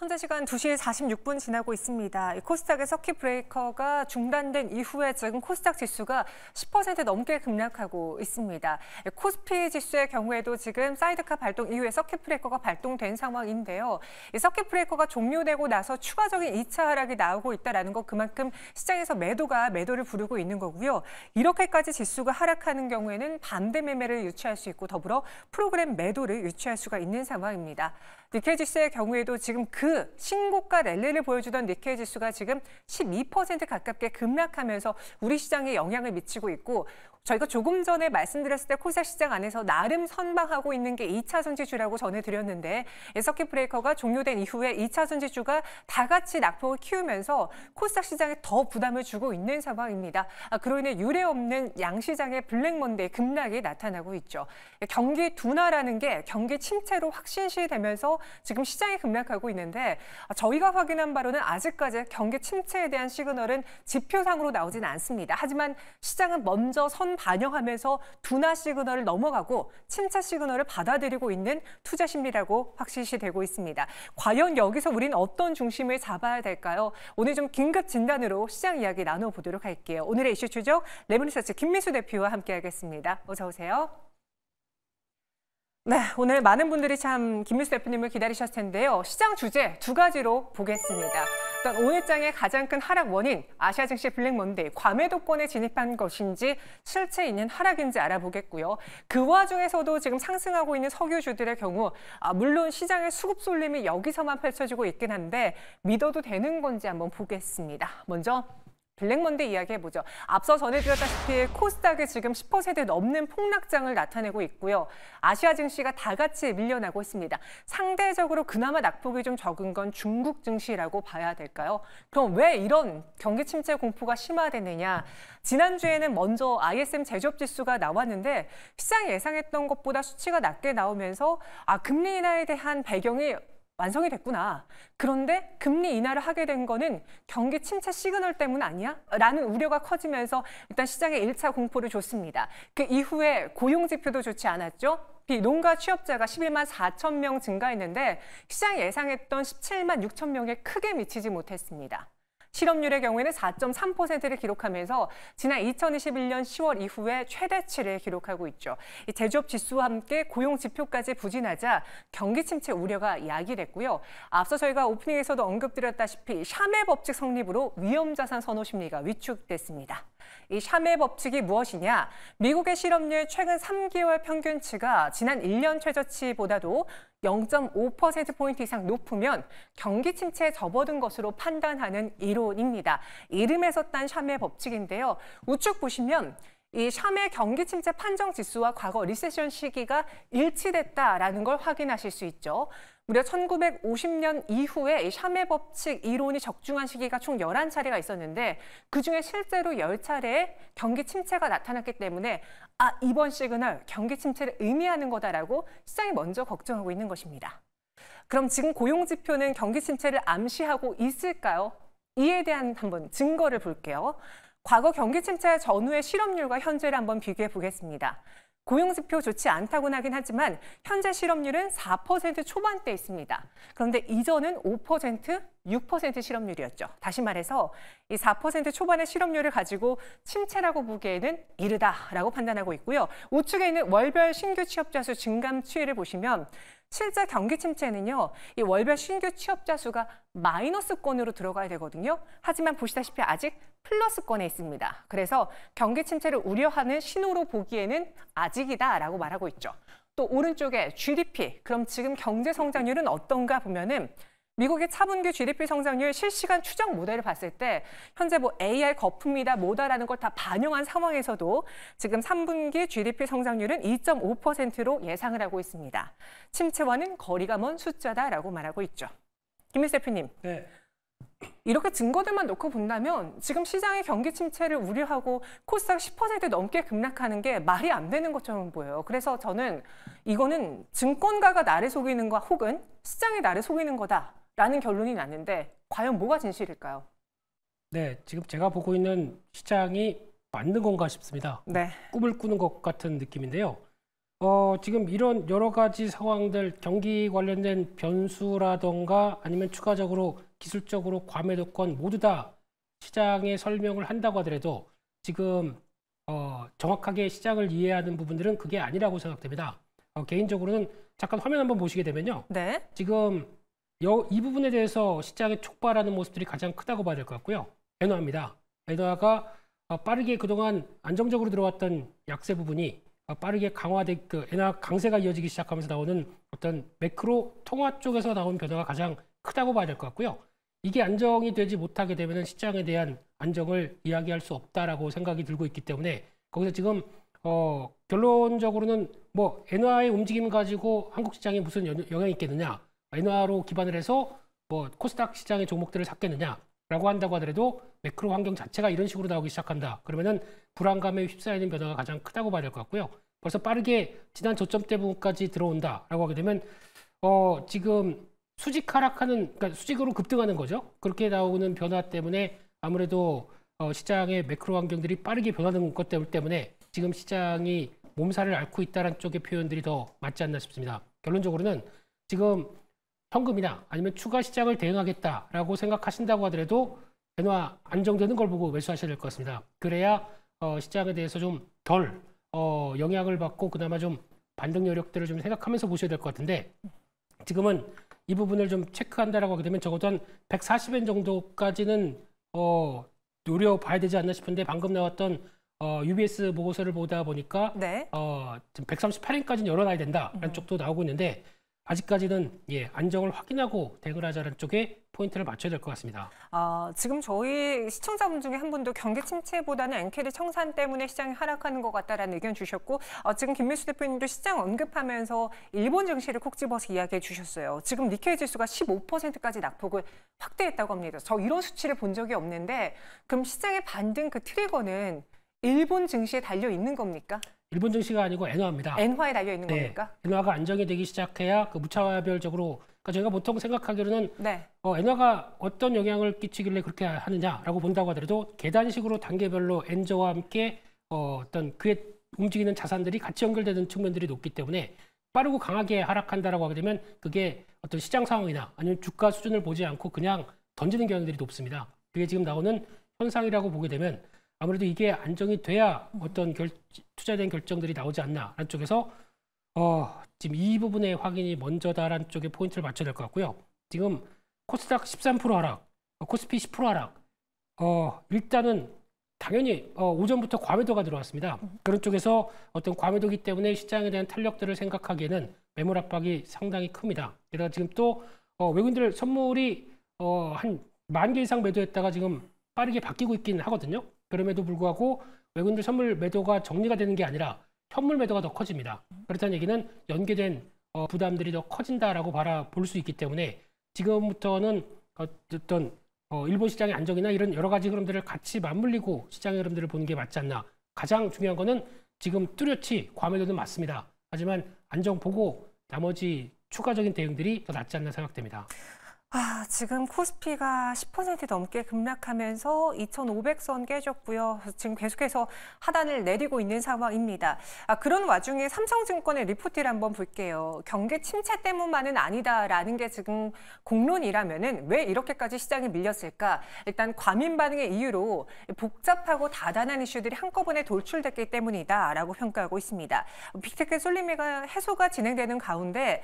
현재 시간 2시 46분 지나고 있습니다. 코스닥의 서킷 브레이커가 중단된 이후에 지금 코스닥 지수가 10% 넘게 급락하고 있습니다. 코스피 지수의 경우에도 지금 사이드카 발동 이후에 서킷 브레이커가 발동된 상황인데요. 서킷 브레이커가 종료되고 나서 추가적인 2차 하락이 나오고 있다는 것 그만큼 시장에서 매도가 매도를 부르고 있는 거고요. 이렇게까지 지수가 하락하는 경우에는 반대 매매를 유치할 수 있고 더불어 프로그램 매도를 유치할 수가 있는 상황입니다. 니케 지수의 경우에도 지금 그 신고가 랠리를 보여주던 니케 지수가 지금 12% 가깝게 급락하면서 우리 시장에 영향을 미치고 있고 저희가 조금 전에 말씀드렸을 때코스닥 시장 안에서 나름 선방하고 있는 게 2차 선지주라고 전해드렸는데 서킷 브레이커가 종료된 이후에 2차 선지주가 다 같이 낙폭을 키우면서 코스닥 시장에 더 부담을 주고 있는 상황입니다. 아, 그로 인해 유례 없는 양시장의 블랙먼데이 급락이 나타나고 있죠. 경기 둔화라는 게 경기 침체로 확신시되면서 지금 시장이 급락하고 있는데 저희가 확인한 바로는 아직까지 경기 침체에 대한 시그널은 지표상으로 나오진 않습니다. 하지만 시장은 먼저 선 반영하면서 둔화 시그널을 넘어가고 침체 시그널을 받아들이고 있는 투자 심리라고 확실시 되고 있습니다. 과연 여기서 우린 어떤 중심을 잡아야 될까요? 오늘 좀 긴급 진단으로 시장 이야기 나눠보도록 할게요. 오늘의 이슈 추적 레몬리서치 김민수 대표와 함께하겠습니다. 어서 오세요. 네, 오늘 많은 분들이 참 김민수 대표님을 기다리셨을 텐데요. 시장 주제 두 가지로 보겠습니다. 일단 오늘장의 가장 큰 하락 원인 아시아 증시 블랙먼데이 과매도권에 진입한 것인지 실체 있는 하락인지 알아보겠고요. 그 와중에서도 지금 상승하고 있는 석유주들의 경우 아, 물론 시장의 수급 쏠림이 여기서만 펼쳐지고 있긴 한데 믿어도 되는 건지 한번 보겠습니다. 먼저 블랙먼데이 야기해보죠 앞서 전해드렸다시피 코스닥이 지금 10% 넘는 폭락장을 나타내고 있고요. 아시아 증시가 다 같이 밀려나고 있습니다. 상대적으로 그나마 낙폭이 좀 적은 건 중국 증시라고 봐야 될까요? 그럼 왜 이런 경기 침체 공포가 심화되느냐? 지난주에는 먼저 ISM 제조업 지수가 나왔는데 시장 예상했던 것보다 수치가 낮게 나오면서 아 금리 인하에 대한 배경이 완성이 됐구나. 그런데 금리 인하를 하게 된 거는 경기 침체 시그널 때문 아니야? 라는 우려가 커지면서 일단 시장에 1차 공포를 줬습니다. 그 이후에 고용 지표도 좋지 않았죠? 농가 취업자가 11만 4천 명 증가했는데 시장 예상했던 17만 6천 명에 크게 미치지 못했습니다. 실업률의 경우에는 4.3%를 기록하면서 지난 2021년 10월 이후에 최대치를 기록하고 있죠. 제조업 지수와 함께 고용 지표까지 부진하자 경기 침체 우려가 야기됐고요. 앞서 저희가 오프닝에서도 언급드렸다시피 샤메 법칙 성립으로 위험 자산 선호 심리가 위축됐습니다. 이 샤메 법칙이 무엇이냐? 미국의 실업률 최근 3개월 평균치가 지난 1년 최저치보다도 0.5%포인트 이상 높으면 경기 침체에 접어든 것으로 판단하는 이론입니다. 이름에서 딴 샤메 법칙인데요. 우측 보시면 이 샴의 경기 침체 판정 지수와 과거 리세션 시기가 일치됐다라는 걸 확인하실 수 있죠. 무려 1950년 이후에 이 샴의 법칙 이론이 적중한 시기가 총 11차례가 있었는데 그중에 실제로 10차례의 경기 침체가 나타났기 때문에 아, 이번 시그널 경기 침체를 의미하는 거다라고 시장이 먼저 걱정하고 있는 것입니다. 그럼 지금 고용 지표는 경기 침체를 암시하고 있을까요? 이에 대한 한번 증거를 볼게요. 과거 경기 침체 전후의 실업률과 현재를 한번 비교해 보겠습니다. 고용지표 좋지 않다고는 하긴 하지만 현재 실업률은 4% 초반대에 있습니다. 그런데 이전은 5%, 6% 실업률이었죠. 다시 말해서 이 4% 초반의 실업률을 가지고 침체라고 보기에는 이르다라고 판단하고 있고요. 우측에 있는 월별 신규 취업자 수 증감 추이를 보시면 실제 경기 침체는요. 이 월별 신규 취업자 수가 마이너스권으로 들어가야 되거든요. 하지만 보시다시피 아직 플러스권에 있습니다. 그래서 경기 침체를 우려하는 신호로 보기에는 아직이다라고 말하고 있죠. 또 오른쪽에 GDP, 그럼 지금 경제 성장률은 어떤가 보면은 미국의 차분기 GDP 성장률 실시간 추정 모델을 봤을 때 현재 뭐 AR 거품이다 뭐다라는 걸 다 반영한 상황에서도 지금 3분기 GDP 성장률은 2.5%로 예상을 하고 있습니다. 침체와는 거리가 먼 숫자다라고 말하고 있죠. 김일수 대표님. 네. 이렇게 증거들만 놓고 본다면 지금 시장의 경기 침체를 우려하고 코스닥 10% 넘게 급락하는 게 말이 안 되는 것처럼 보여요. 그래서 저는 이거는 증권가가 나를 속이는 거 혹은 시장이 나를 속이는 거다. 라는 결론이 났는데 과연 뭐가 진실일까요? 네, 지금 제가 보고 있는 시장이 맞는 건가 싶습니다. 네. 꿈을 꾸는 것 같은 느낌인데요. 어, 지금 이런 여러 가지 상황들 경기 관련된 변수라던가 아니면 추가적으로 기술적으로 과매도권 모두 다 시장에 설명을 한다고 하더라도 지금 어, 정확하게 시장을 이해하는 부분들은 그게 아니라고 생각됩니다. 어, 개인적으로는 잠깐 화면 한번 보시게 되면요. 네. 지금 이 부분에 대해서 시장의 촉발하는 모습들이 가장 크다고 봐야 될 것 같고요. 엔화입니다. 엔화가 어, 빠르게 그동안 안정적으로 들어왔던 약세 부분이 어, 빠르게 강화된 그 엔화 강세가 이어지기 시작하면서 나오는 어떤 매크로 통화 쪽에서 나온 변화가 가장 크다고 봐야 될 것 같고요. 이게 안정이 되지 못하게 되면 시장에 대한 안정을 이야기할 수 없다라고 생각이 들고 있기 때문에 거기서 지금 어 결론적으로는 뭐 엔화의 움직임 가지고 한국 시장에 무슨 영향이 있겠느냐 마화로 기반을 해서 뭐 코스닥 시장의 종목들을 샀겠느냐라고 한다고 하더라도 매크로 환경 자체가 이런 식으로 나오기 시작한다. 그러면은 불안감에 휩싸이는 변화가 가장 크다고 봐야 될것 같고요. 벌써 빠르게 지난 저점때 부분까지 들어온다라고 하게 되면 어 지금 수직 하락하는 그러니까 수직으로 급등하는 거죠. 그렇게 나오는 변화 때문에 아무래도 어, 시장의 매크로 환경들이 빠르게 변하는 것 때문에 지금 시장이 몸살을 앓고 있다는 쪽의 표현들이 더 맞지 않나 싶습니다. 결론적으로는 지금 현금이나 아니면 추가 시장을 대응하겠다라고 생각하신다고 하더라도 변화 안정되는 걸 보고 매수하셔야 될 것 같습니다. 그래야 어, 시장에 대해서 좀 덜 어, 영향을 받고 그나마 좀 반등 여력들을 좀 생각하면서 보셔야 될 것 같은데 지금은 이 부분을 좀 체크한다라고 하게 되면 적어도 한 140엔 정도까지는 어, 노려봐야 되지 않나 싶은데 방금 나왔던 어, UBS 보고서를 보다 보니까 네. 어, 지금 138엔까지는 열어놔야 된다라는 음. 쪽도 나오고 있는데 아직까지는 예, 안정을 확인하고 대그라자는 쪽에 포인트를 맞춰야 될 것 같습니다. 아, 지금 저희 시청자분 중에 한 분도 경기 침체보다는 엔케리 청산 때문에 시장이 하락하는 것 같다라는 의견 주셨고 어, 지금 김민수 대표님도 시장 언급하면서 일본 증시를 콕 집어서 이야기해 주셨어요. 지금 니케이 지수가 15%까지 낙폭을 확대했다고 합니다. 저 이런 수치를 본 적이 없는데 그럼 시장의 반등 그 트리거는 일본 증시에 달려 있는 겁니까? 일본 증시가 아니고 엔화입니다. 엔화에 달려 있는 네. 겁니까? 엔화가 안정이 되기 시작해야 그 무차별적으로 그러니까 저희가 보통 생각하기로는 네. 어, 엔화가 어떤 영향을 끼치길래 그렇게 하느냐라고 본다고 하더라도 계단식으로 단계별로 엔저와 함께 어, 어떤 그에 움직이는 자산들이 같이 연결되는 측면들이 높기 때문에 빠르고 강하게 하락한다라고 하게 되면 그게 어떤 시장 상황이나 아니면 주가 수준을 보지 않고 그냥 던지는 경향들이 높습니다. 그게 지금 나오는 현상이라고 보게 되면 아무래도 이게 안정이 돼야 어떤 결, 투자된 결정들이 나오지 않나라는 쪽에서 어, 지금 이 부분의 확인이 먼저다라는 쪽에 포인트를 맞춰야 될 것 같고요. 지금 코스닥 13% 하락, 어, 코스피 10% 하락. 어, 일단은 당연히 어, 오전부터 과매도가 들어왔습니다. 그런 쪽에서 어떤 과매도기 때문에 시장에 대한 탄력들을 생각하기에는 매물 압박이 상당히 큽니다. 게다가 지금 또 어, 외국인들 선물이 어, 한 만 개 이상 매도했다가 지금 빠르게 바뀌고 있긴 하거든요. 그럼에도 불구하고 외국인들 선물 매도가 정리가 되는 게 아니라 현물 매도가 더 커집니다. 그렇다는 얘기는 연계된 어, 부담들이 더 커진다라고 바라볼 수 있기 때문에 지금부터는 어떤 어, 일본 시장의 안정이나 이런 여러 가지 흐름들을 같이 맞물리고 시장의 흐름들을 보는 게 맞지 않나. 가장 중요한 거는 지금 뚜렷이 과매도는 맞습니다. 하지만 안정 보고 나머지 추가적인 대응들이 더 낫지 않나 생각됩니다. 아, 지금 코스피가 10% 넘게 급락하면서 2,500선 깨졌고요. 지금 계속해서 하단을 내리고 있는 상황입니다. 아, 그런 와중에 삼성증권의 리포트를 한번 볼게요. 경기 침체 때문만은 아니다라는 게 지금 공론이라면 왜 이렇게까지 시장이 밀렸을까? 일단 과민 반응의 이유로 복잡하고 다단한 이슈들이 한꺼번에 돌출됐기 때문이다라고 평가하고 있습니다. 빅테크 솔리미가 해소가 진행되는 가운데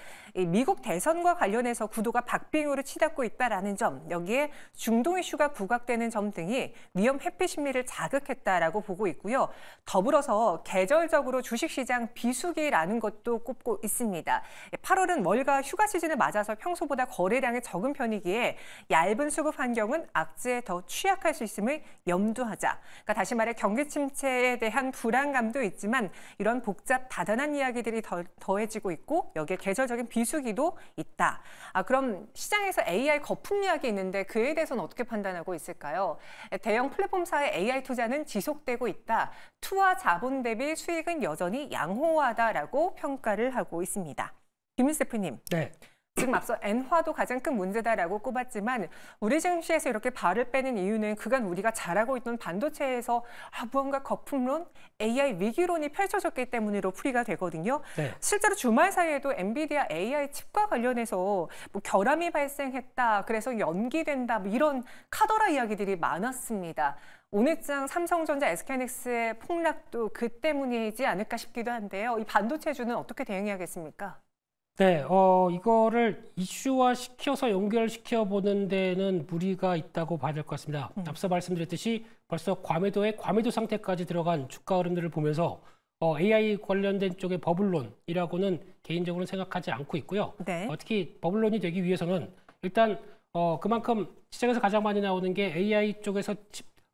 미국 대선과 관련해서 구도가 박빙으로 치닫고 있다라는 점, 여기에 중동 이슈가 부각되는 점 등이 위험 회피 심리를 자극했다라고 보고 있고요. 더불어서 계절적으로 주식시장 비수기라는 것도 꼽고 있습니다. 8월은 월가 휴가 시즌을 맞아서 평소보다 거래량이 적은 편이기에 얇은 수급 환경은 악재에 더 취약할 수 있음을 염두하자. 그러니까 다시 말해 경기 침체에 대한 불안감도 있지만 이런 복잡 다단한 이야기들이 더, 더해지고 있고 여기에 계절적인 비수기도 있다. 아, 그럼 시장에서 그래서 AI 거품이야기 있는데 그에 대해서는 어떻게 판단하고 있을까요? 대형 플랫폼사의 AI 투자는 지속되고 있다. 투와 자본 대비 수익은 여전히 양호하다라고 평가를 하고 있습니다. 김윤세 프님. 네. 지금 앞서 엔화도 가장 큰 문제다라고 꼽았지만 우리 증시에서 이렇게 발을 빼는 이유는 그간 우리가 잘하고 있던 반도체에서 아, 무언가 거품론, AI 위기론이 펼쳐졌기 때문으로 풀이가 되거든요. 네. 실제로 주말 사이에도 엔비디아 AI 칩과 관련해서 뭐 결함이 발생했다, 그래서 연기된다 뭐 이런 카더라 이야기들이 많았습니다. 오늘장 삼성전자 SK하이닉스의 폭락도 그 때문이지 않을까 싶기도 한데요. 이 반도체주는 어떻게 대응해야겠습니까? 네, 어, 이거를 이슈화 시켜서 연결시켜 보는 데는 무리가 있다고 봐야 될 것 같습니다. 음. 앞서 말씀드렸듯이 벌써 과매도의 과매도 상태까지 들어간 주가 흐름들을 보면서 어, AI 관련된 쪽의 버블론이라고는 개인적으로 생각하지 않고 있고요. 네. 어, 특히 버블론이 되기 위해서는 일단 어, 그만큼 시장에서 가장 많이 나오는 게 AI 쪽에서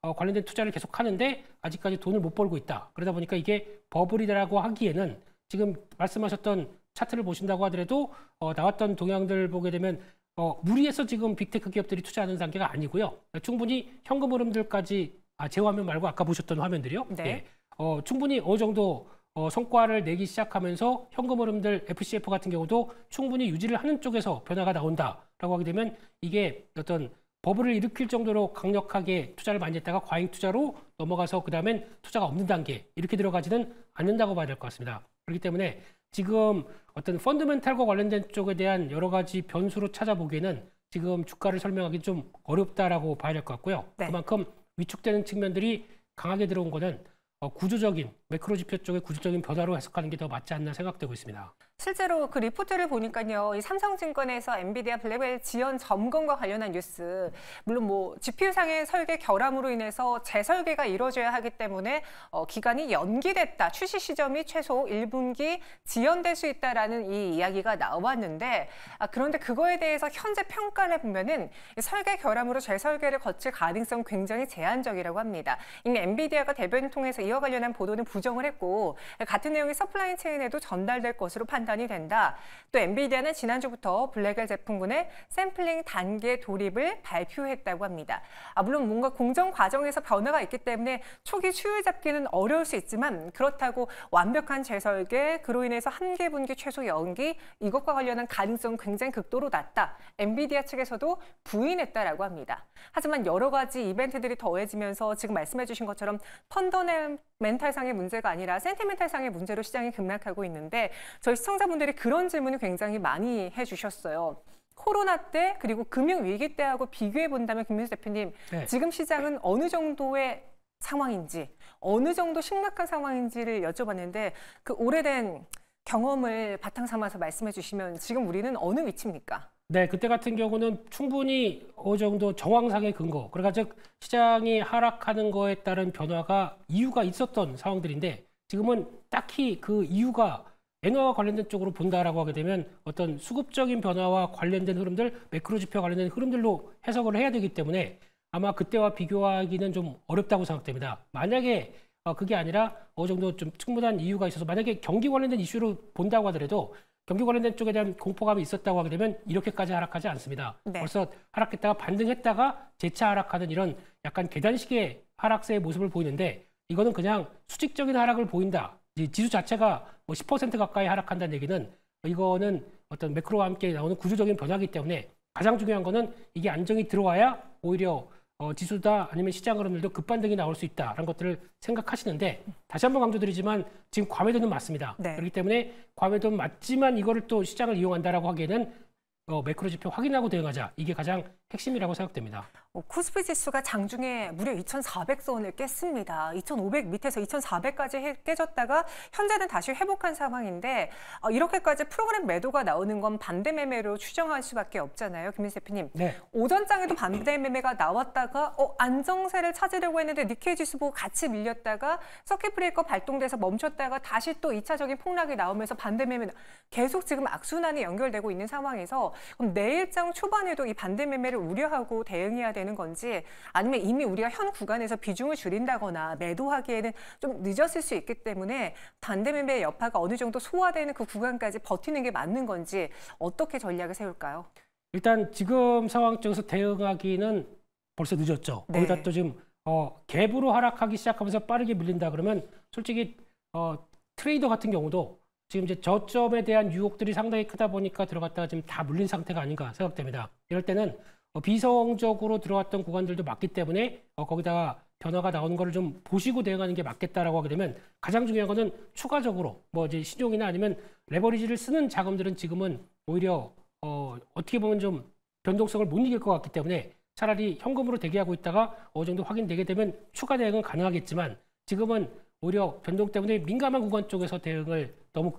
어, 관련된 투자를 계속 하는데 아직까지 돈을 못 벌고 있다. 그러다 보니까 이게 버블이라고 하기에는 지금 말씀하셨던 차트를 보신다고 하더라도 어, 나왔던 동향들 보게 되면 어, 무리해서 지금 빅테크 기업들이 투자하는 단계가 아니고요. 충분히 현금 흐름들까지 아, 제 화면 말고 아까 보셨던 화면들이요. 네. 예. 어, 충분히 어느 정도 어, 성과를 내기 시작하면서 현금 흐름들 FCF 같은 경우도 충분히 유지를 하는 쪽에서 변화가 나온다라고 하게 되면 이게 어떤 버블을 일으킬 정도로 강력하게 투자를 많이 했다가 과잉 투자로 넘어가서 그 다음엔 투자가 없는 단계 이렇게 들어가지는 않는다고 봐야 될 것 같습니다. 그렇기 때문에 지금 어떤 펀드멘탈과 관련된 쪽에 대한 여러 가지 변수로 찾아보기에는 지금 주가를 설명하기 좀 어렵다라고 봐야 될 것 같고요. 네. 그만큼 위축되는 측면들이 강하게 들어온 것은 어, 구조적인 매크로 지표 쪽의 구조적인 변화로 해석하는 게 더 맞지 않나 생각되고 있습니다. 실제로 그 리포트를 보니까요. 이 삼성증권에서 엔비디아 블랙웰 지연 점검과 관련한 뉴스. 물론 뭐 GPU상의 설계 결함으로 인해서 재설계가 이루어져야 하기 때문에 어, 기간이 연기됐다. 출시 시점이 최소 1분기 지연될 수 있다라는 이 이야기가 나왔는데 아, 그런데 그거에 대해서 현재 평가를 보면은 설계 결함으로 재설계를 거칠 가능성 굉장히 제한적이라고 합니다. 이미 엔비디아가 대변 통해서 이와 관련한 보도는 부 부정을 했고 같은 내용이 서플라이 체인에도 전달될 것으로 판단이 된다. 또 엔비디아는 지난주부터 블랙의 제품군의 샘플링 단계 돌입을 발표했다고 합니다. 아, 물론 뭔가 공정 과정에서 변화가 있기 때문에 초기 수율 잡기는 어려울 수 있지만 그렇다고 완벽한 재설계, 그로 인해서 한계 분기 최소 연기 이것과 관련한 가능성 굉장히 극도로 낮다. 엔비디아 측에서도 부인했다라고 합니다. 하지만 여러 가지 이벤트들이 더해지면서 지금 말씀해주신 것처럼 펀더멘 멘탈상의 문제가 아니라 센티멘탈상의 문제로 시장이 급락하고 있는데 저희 시청자분들이 그런 질문을 굉장히 많이 해주셨어요. 코로나 때 그리고 금융 위기 때하고 비교해 본다면 김민수 대표님 네. 지금 시장은 어느 정도의 상황인지 어느 정도 심각한 상황인지를 여쭤봤는데 그 오래된 경험을 바탕 삼아서 말씀해 주시면 지금 우리는 어느 위치입니까? 네, 그때 같은 경우는 충분히 어느 정도 정황상의 근거, 그러니까 즉 시장이 하락하는 거에 따른 변화가 이유가 있었던 상황들인데 지금은 딱히 그 이유가 엔화와 관련된 쪽으로 본다라고 하게 되면 어떤 수급적인 변화와 관련된 흐름들, 매크로 지표 관련된 흐름들로 해석을 해야 되기 때문에 아마 그때와 비교하기는 좀 어렵다고 생각됩니다. 만약에 어, 그게 아니라 어느 정도 좀 충분한 이유가 있어서 만약에 경기 관련된 이슈로 본다고 하더라도 경기 관련된 쪽에 대한 공포감이 있었다고 하게 되면 이렇게까지 하락하지 않습니다. 네. 벌써 하락했다가 반등했다가 재차 하락하는 이런 약간 계단식의 하락세의 모습을 보이는데 이거는 그냥 수직적인 하락을 보인다. 지수 자체가 뭐 10% 가까이 하락한다는 얘기는 이거는 어떤 매크로와 함께 나오는 구조적인 변화기 이 때문에 가장 중요한 거는 이게 안정이 들어와야 오히려 어, 지수다 아니면 시장 흐름들도 급반등이 나올 수 있다라는 것들을 생각하시는데 다시 한번 강조드리지만 지금 과매도는 맞습니다. 네. 그렇기 때문에 과매도는 맞지만 이거를 또 시장을 이용한다라고 하기에는 어, 매크로 지표 확인하고 대응하자 이게 가장 핵심이라고 생각됩니다. 어, 코스피 지수가 장중에 무려 2,400선을 깼습니다. 2,500 밑에서 2,400까지 깨졌다가 현재는 다시 회복한 상황인데 어, 이렇게까지 프로그램 매도가 나오는 건 반대 매매로 추정할 수밖에 없잖아요. 김민 세피님. 네. 오전장에도 반대 매매가 나왔다가 어, 안정세를 찾으려고 했는데 니케이 지수 보고 같이 밀렸다가 서킷 브레이커 발동돼서 멈췄다가 다시 또 2차적인 폭락이 나오면서 반대 매매 계속 지금 악순환이 연결되고 있는 상황에서 그럼 내일장 초반에도 이 반대 매매를 우려하고 대응해야 되는 건지 아니면 이미 우리가 현 구간에서 비중을 줄인다거나 매도하기에는 좀 늦었을 수 있기 때문에 반대 매매 여파가 어느 정도 소화되는 그 구간까지 버티는 게 맞는 건지 어떻게 전략을 세울까요? 일단 지금 상황 쪽에서 대응하기는 벌써 늦었죠. 네. 거기다 또 지금 어, 갭으로 하락하기 시작하면서 빠르게 밀린다 그러면 솔직히 어, 트레이더 같은 경우도 지금 이제 저점에 대한 유혹들이 상당히 크다 보니까 들어갔다가 지금 다 물린 상태가 아닌가 생각됩니다. 이럴 때는 어, 비성적으로 들어왔던 구간들도 맞기 때문에 어, 거기다가 변화가 나오는 거를 좀 보시고 대응하는 게 맞겠다라고 하게 되면 가장 중요한 거는 추가적으로 뭐 이제 신용이나 아니면 레버리지를 쓰는 자금들은 지금은 오히려 어, 어떻게 보면 좀 변동성을 못 이길 것 같기 때문에 차라리 현금으로 대기하고 있다가 어느 정도 확인되게 되면 추가 대응은 가능하겠지만 지금은 오히려 변동 때문에 민감한 구간 쪽에서 대응을 너무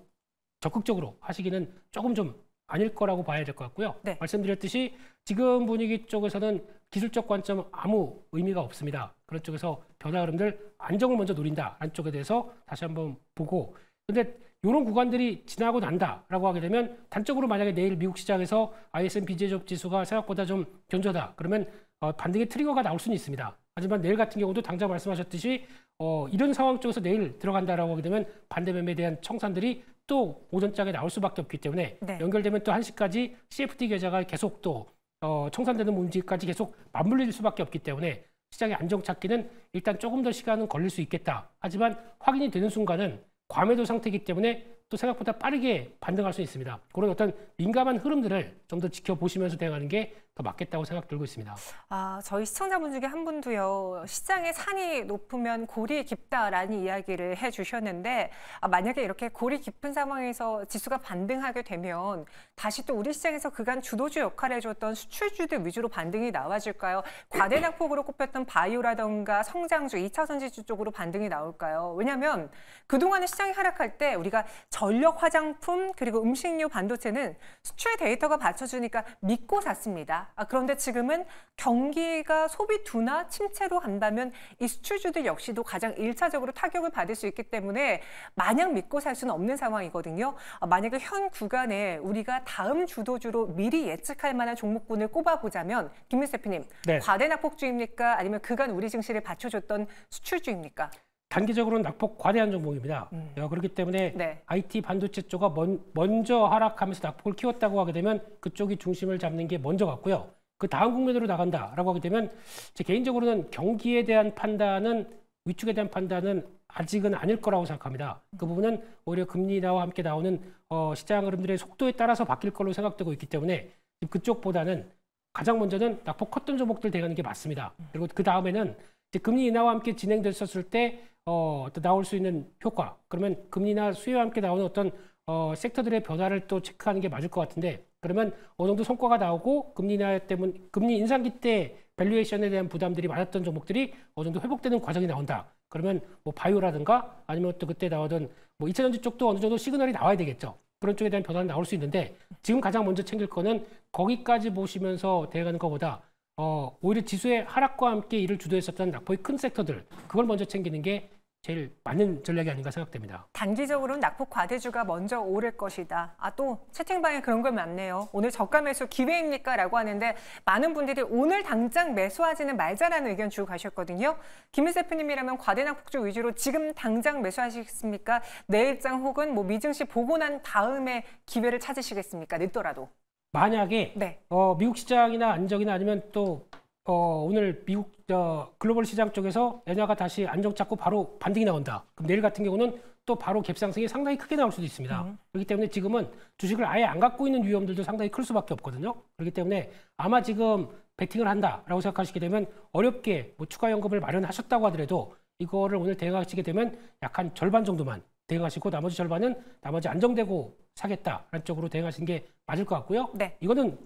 적극적으로 하시기는 조금 좀 아닐 거라고 봐야 될 것 같고요. 네. 말씀드렸듯이 지금 분위기 쪽에서는 기술적 관점 아무 의미가 없습니다. 그런 쪽에서 변화 흐름들 안정을 먼저 노린다라는 쪽에 대해서 다시 한번 보고 근데 이런 구간들이 지나고 난다라고 하게 되면 단적으로 만약에 내일 미국 시장에서 ISM 비제조업 지수가 생각보다 좀 견조다 그러면 어, 반등의 트리거가 나올 수는 있습니다. 하지만 내일 같은 경우도 당장 말씀하셨듯이 어, 이런 상황 쪽에서 내일 들어간다라고 하게 되면 반대 매매에 대한 청산들이 또 오전장에 나올 수밖에 없기 때문에 네. 연결되면 또 1시까지 CFD 계좌가 계속 또 어, 청산되는 문제까지 계속 맞물릴 수밖에 없기 때문에 시장의 안정 찾기는 일단 조금 더 시간은 걸릴 수 있겠다. 하지만 확인이 되는 순간은 과매도 상태이기 때문에 또 생각보다 빠르게 반등할 수 있습니다. 그런 어떤 민감한 흐름들을 좀 더 지켜보시면서 대응하는 게 맞겠다고 생각 들고 있습니다. 아, 저희 시청자분 중에 한 분도요. 시장의 산이 높으면 골이 깊다라는 이야기를 해 주셨는데 아, 만약에 이렇게 골이 깊은 상황에서 지수가 반등하게 되면 다시 또 우리 시장에서 그간 주도주 역할을 해줬던 수출주들 위주로 반등이 나와질까요? 과대낙폭으로 꼽혔던 바이오라던가 성장주, 2차 선지주 쪽으로 반등이 나올까요? 왜냐면 그동안에 시장이 하락할 때 우리가 전력 화장품 그리고 음식료 반도체는 수출 데이터가 받쳐주니까 믿고 샀습니다. 아, 그런데 지금은 경기가 소비 둔화 침체로 간다면 이 수출주들 역시도 가장 일차적으로 타격을 받을 수 있기 때문에 마냥 믿고 살 수는 없는 상황이거든요. 아, 만약에 현 구간에 우리가 다음 주도주로 미리 예측할 만한 종목군을 꼽아보자면 김민세피표님 네. 과대 낙폭주입니까? 아니면 그간 우리 증시를 받쳐줬던 수출주입니까? 단기적으로는 낙폭 과대한 종목입니다. 음. 어, 그렇기 때문에 네. IT 반도체 쪽이 먼, 저 하락하면서 낙폭을 키웠다고 하게 되면 그쪽이 중심을 잡는 게 먼저 같고요. 그 다음 국면으로 나간다라고 하게 되면 제 개인적으로는 경기에 대한 판단은 위축에 대한 판단은 아직은 아닐 거라고 생각합니다. 그 부분은 오히려 금리 나와 함께 나오는 어, 시장 흐름들의 속도에 따라서 바뀔 걸로 생각되고 있기 때문에 그쪽보다는 가장 먼저는 낙폭 컸던 종목들 대가는게 맞습니다. 그리고 그 다음에는 금리 인하와 함께 진행됐었을 때 어, 나올 수 있는 효과 그러면 금리나 수요와 함께 나오는 어떤 어, 섹터들의 변화를 또 체크하는 게 맞을 것 같은데 그러면 어느 정도 성과가 나오고 금리 인하 때문에 금리 인상기 때 밸류에이션에 대한 부담들이 많았던 종목들이 어느 정도 회복되는 과정이 나온다. 그러면 뭐 바이오라든가 아니면 또 그때 나오던 뭐 2차 전지 쪽도 어느 정도 시그널이 나와야 되겠죠. 그런 쪽에 대한 변화는 나올 수 있는데 지금 가장 먼저 챙길 거는 거기까지 보시면서 대응하는 것보다 어, 오히려 지수의 하락과 함께 이를 주도했었던 낙폭이 큰 섹터들 그걸 먼저 챙기는 게 제일 맞는 전략이 아닌가 생각됩니다. 단기적으로는 낙폭 과대주가 먼저 오를 것이다. 아 또 채팅방에 그런 걸 많네요. 오늘 저가 매수 기회입니까? 라고 하는데 많은 분들이 오늘 당장 매수하지는 말자라는 의견 주고 가셨거든요. 김일 대표님이라면 과대 낙폭주 위주로 지금 당장 매수하시겠습니까? 내 입장 혹은 뭐 미증시 보고 난 다음에 기회를 찾으시겠습니까? 늦더라도. 만약에 네. 어, 미국 시장이나 안정이나 아니면 또 어, 오늘 미국 어, 글로벌 시장 쪽에서 엔화가 다시 안정 잡고 바로 반등이 나온다. 그럼 내일 같은 경우는 또 바로 갭상승이 상당히 크게 나올 수도 있습니다. 음. 그렇기 때문에 지금은 주식을 아예 안 갖고 있는 위험들도 상당히 클 수밖에 없거든요. 그렇기 때문에 아마 지금 베팅을 한다라고 생각하시게 되면 어렵게 뭐 추가 연금을 마련하셨다고 하더라도 이거를 오늘 대응하시게 되면 약한 절반 정도만 대응하시고 나머지 절반은 나머지 안정되고 사겠다라는 쪽으로 대응하신 게 맞을 것 같고요. 네. 이거는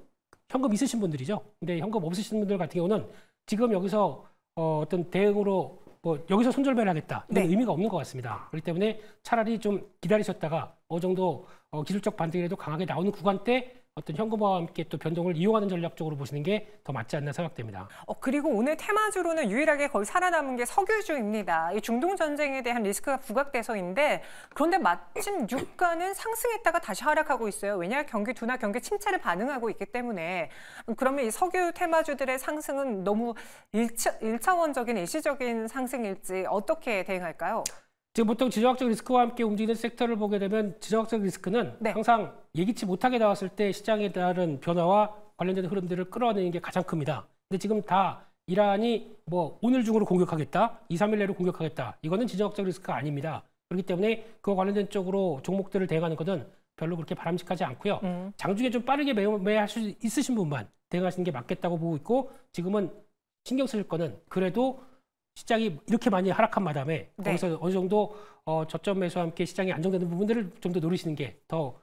현금 있으신 분들이죠. 근데 현금 없으신 분들 같은 경우는 지금 여기서 어, 어떤 대응으로 뭐 여기서 손절변 하겠다 이런 네. 의미가 없는 것 같습니다. 그렇기 때문에 차라리 좀 기다리셨다가 어느 정도 어, 기술적 반등이라도 강하게 나오는 구간 때 어떤 현금화와 함께 또 변동을 이용하는 전략 적으로 보시는 게 더 맞지 않나 생각됩니다. 어, 그리고 오늘 테마주로는 유일하게 거의 살아남은 게 석유주입니다. 이 중동 전쟁에 대한 리스크가 부각돼서인데 그런데 마침 유가는 상승했다가 다시 하락하고 있어요. 왜냐 경기 둔화, 경기 침체를 반응하고 있기 때문에 그러면 이 석유 테마주들의 상승은 너무 일차, 일차원적인 일시적인 상승일지 어떻게 대응할까요? 지금 보통 지정학적 리스크와 함께 움직이는 섹터를 보게 되면 지정학적 리스크는 네. 항상 예기치 못하게 나왔을 때 시장에 따른 변화와 관련된 흐름들을 끌어내는 게 가장 큽니다. 근데 지금 다 이란이 뭐 오늘 중으로 공격하겠다, 2, 3일 내로 공격하겠다. 이거는 지정학적 리스크가 아닙니다. 그렇기 때문에 그와 관련된 쪽으로 종목들을 대응하는 것은 별로 그렇게 바람직하지 않고요. 음. 장중에 좀 빠르게 매매할 수 있으신 분만 대응하시는 게 맞겠다고 보고 있고 지금은 신경 쓰실 거는 그래도 시장이 이렇게 많이 하락한 마담에 네. 거기서 어느 정도 어, 저점 매수와 함께 시장이 안정되는 부분들을 좀 더 노리시는 게 더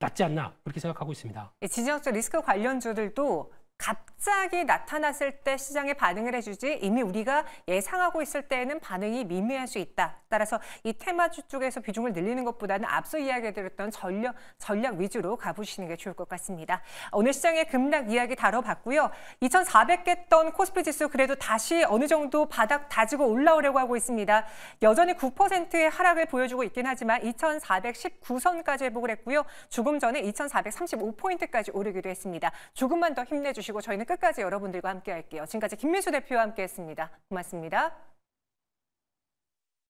낫지 않나 그렇게 생각하고 있습니다. 예, 지지학적 리스크 관련주들도 갓 시작이 나타났을 때 시장에 반응을 해주지 이미 우리가 예상하고 있을 때에는 반응이 미미할 수 있다. 따라서 이 테마주 쪽에서 비중을 늘리는 것보다는 앞서 이야기드렸던 해 전략, 전략 위주로 가보시는 게 좋을 것 같습니다. 오늘 시장의 급락 이야기 다뤄봤고요. 2,400개 던 코스피 지수 그래도 다시 어느 정도 바닥 다지고 올라오려고 하고 있습니다. 여전히 9%의 하락을 보여주고 있긴 하지만 2,419선까지 회복을 했고요. 조금 전에 2,435포인트까지 오르기도 했습니다. 조금만 더 힘내주시고 저희는 끝 끝까지 여러분들과 함께 할게요. 지금까지 김민수 대표와 함께 했습니다. 고맙습니다.